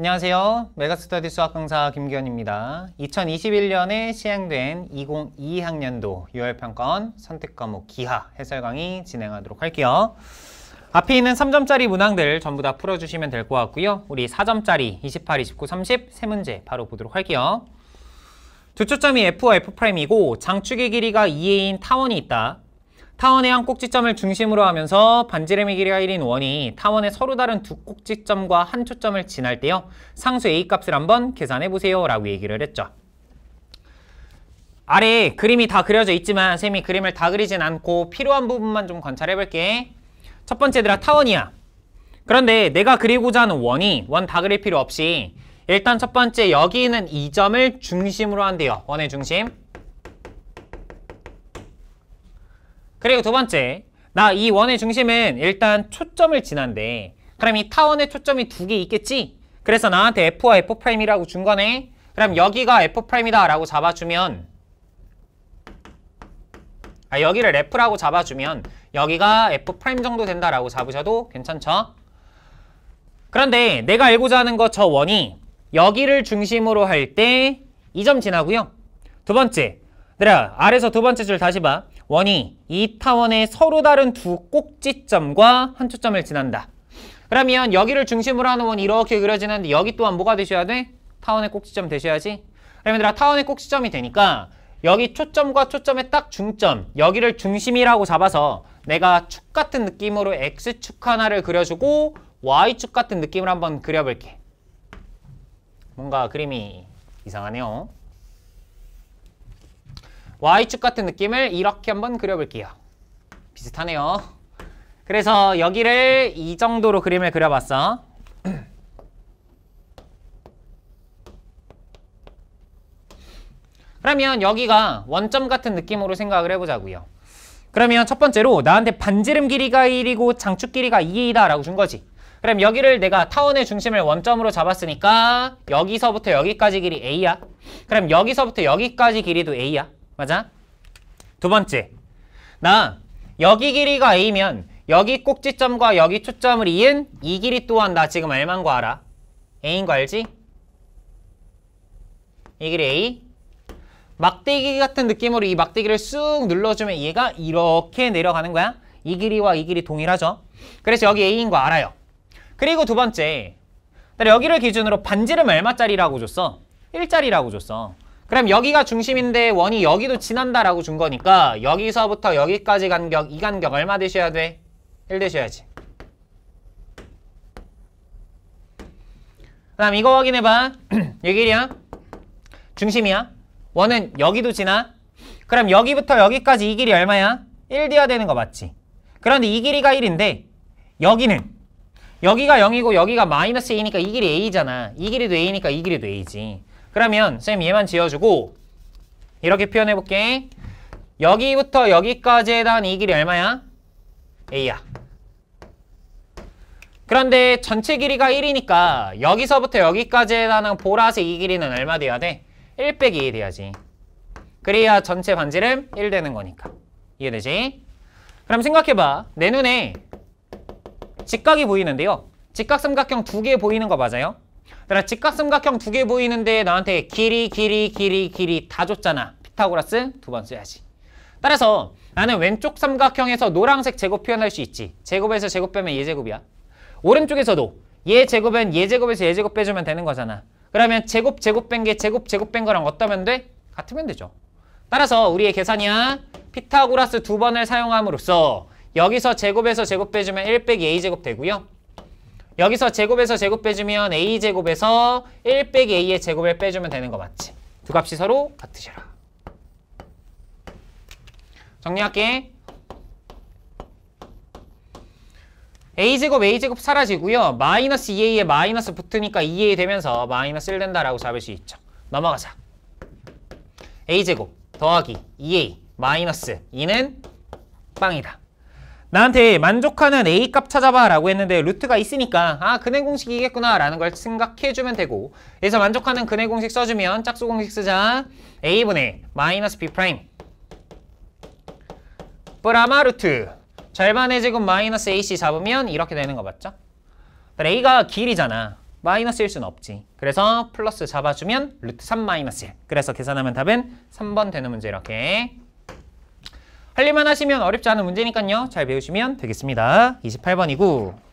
안녕하세요. 메가스터디 수학 강사 김기현입니다. 2021년에 시행된 2022학년도 요월평가원 선택 과목 기하 해설 강의 진행하도록 할게요. 앞에 있는 3점짜리 문항들 전부 다 풀어주시면 될 것 같고요. 우리 4점짜리 28, 29, 30 세 문제 바로 보도록 할게요. 두 초점이 F와 F'이고 장축의 길이가 2A인 타원이 있다. 타원의 한 꼭지점을 중심으로 하면서 반지름의 길이가 1인 원이 타원의 서로 다른 두 꼭지점과 한 초점을 지날 때요. 상수 A값을 한번 계산해보세요 라고 얘기를 했죠. 아래 그림이 다 그려져 있지만 쌤이 그림을 다 그리진 않고 필요한 부분만 좀 관찰해볼게. 첫 번째 들아 타원이야. 그런데 내가 그리고자 하는 원이 원 다 그릴 필요 없이 일단 첫 번째 여기 있는 이 점을 중심으로 한대요. 원의 중심. 그리고 두 번째 나 이 원의 중심은 일단 초점을 지난데 그럼 이 타원의 초점이 두 개 있겠지? 그래서 나한테 F와 F'이라고 준 거네 그럼 여기가 F'이다 라고 잡아주면 아, 여기를 F라고 잡아주면 여기가 F' 정도 된다라고 잡으셔도 괜찮죠? 그런데 내가 알고자 하는 것저 원이 여기를 중심으로 할 때 이 점 지나고요. 두 번째, 내가 아래서 두 번째 줄 다시 봐. 원이 이 타원의 서로 다른 두 꼭지점과 한 초점을 지난다. 그러면 여기를 중심으로 하는 원이 이렇게 그려지는데 여기 또한 뭐가 되셔야 돼? 타원의 꼭지점 되셔야지. 그러면 들 타원의 꼭지점이 되니까 여기 초점과 초점의 딱 중점 여기를 중심이라고 잡아서 내가 축 같은 느낌으로 X축 하나를 그려주고 Y축 같은 느낌을 한번 그려볼게. 뭔가 그림이 이상하네요. Y축 같은 느낌을 이렇게 한번 그려볼게요. 비슷하네요. 그래서 여기를 이 정도로 그림을 그려봤어. 그러면 여기가 원점 같은 느낌으로 생각을 해보자고요. 그러면 첫 번째로 나한테 반지름 길이가 1이고 장축 길이가 2이다 라고 준 거지. 그럼 여기를 내가 타원의 중심을 원점으로 잡았으니까 여기서부터 여기까지 길이 A야. 그럼 여기서부터 여기까지 길이도 A야. 맞아? 두 번째. 나 여기 길이가 a면 여기 꼭지점과 여기 초점을 이은 이 길이 또한 나 지금 알만 거 알아. a인 거 알지? 이 길이 a. 막대기 같은 느낌으로 이 막대기를 쑥 눌러주면 얘가 이렇게 내려가는 거야. 이 길이와 이 길이 동일하죠. 그래서 여기 a인 거 알아요. 그리고 두 번째. 여기를 기준으로 반지름 얼마짜리라고 줬어? 1짜리라고 줬어. 그럼 여기가 중심인데 원이 여기도 지난다라고 준 거니까 여기서부터 여기까지 간격, 이 간격 얼마 되셔야 돼? 1 되셔야지. 그 다음 이거 확인해봐. 얘기야 중심이야. 원은 여기도 지나. 그럼 여기부터 여기까지 이 길이 얼마야? 1되어야 되는 거 맞지? 그런데 이 길이가 1인데 여기는 여기가 0이고 여기가 마이너스 A니까 이 길이 A잖아. 이 길이도 A니까 이 길이도 A지. 그러면 쌤 얘만 지어주고 이렇게 표현해볼게. 여기부터 여기까지에 대한 이 길이 얼마야? A야. 그런데 전체 길이가 1이니까 여기서부터 여기까지에 대한 보라색 이 길이는 얼마 돼야 돼? 1 빼기 2 돼야지. 그래야 전체 반지름 1 되는 거니까. 이해되지? 그럼 생각해봐. 내 눈에 직각이 보이는데요. 직각삼각형 두 개 보이는 거 맞아요? 그러나 직각삼각형 두 개 보이는데 나한테 길이, 길이, 길이, 길이 다 줬잖아. 피타고라스 두 번 써야지. 따라서 나는 왼쪽 삼각형에서 노란색 제곱 표현할 수 있지. 제곱에서 제곱 빼면 예제곱이야. 오른쪽에서도 예제곱은 예제곱에서 예제곱 빼주면 되는 거잖아. 그러면 제곱 제곱 뺀 게 제곱 제곱 뺀 거랑 어떠면 돼? 같으면 되죠. 따라서 우리의 계산이야. 피타고라스 두 번을 사용함으로써 여기서 제곱에서 제곱 빼주면 1 빼기 a제곱 예 되고요. 여기서 제곱에서 제곱 빼주면 a제곱에서 1 빼기 a의 제곱을 빼주면 되는 거 맞지? 두 값이 서로 같으셔라. 정리할게. a제곱 a제곱 사라지고요. 마이너스 2a에 마이너스 붙으니까 2a 되면서 마이너스 1 된다라고 잡을 수 있죠. 넘어가자. a제곱 더하기 2a 마이너스 2는 빵이다. 나한테 만족하는 A값 찾아봐 라고 했는데 루트가 있으니까 아 근해 공식이겠구나 라는 걸 생각해주면 되고 그래서 만족하는 근해 공식 써주면 짝수 공식 쓰자 A분의 마이너스 B 프라임 브라마 루트 절반의 제곱 마이너스 AC 잡으면 이렇게 되는 거 맞죠? A가 길이잖아 마이너스 일 수는 없지 그래서 플러스 잡아주면 루트 3 마이너스 1 그래서 계산하면 답은 3번 되는 문제 이렇게 할일만 하시면 어렵지 않은 문제니까요. 잘 배우시면 되겠습니다. 28번이고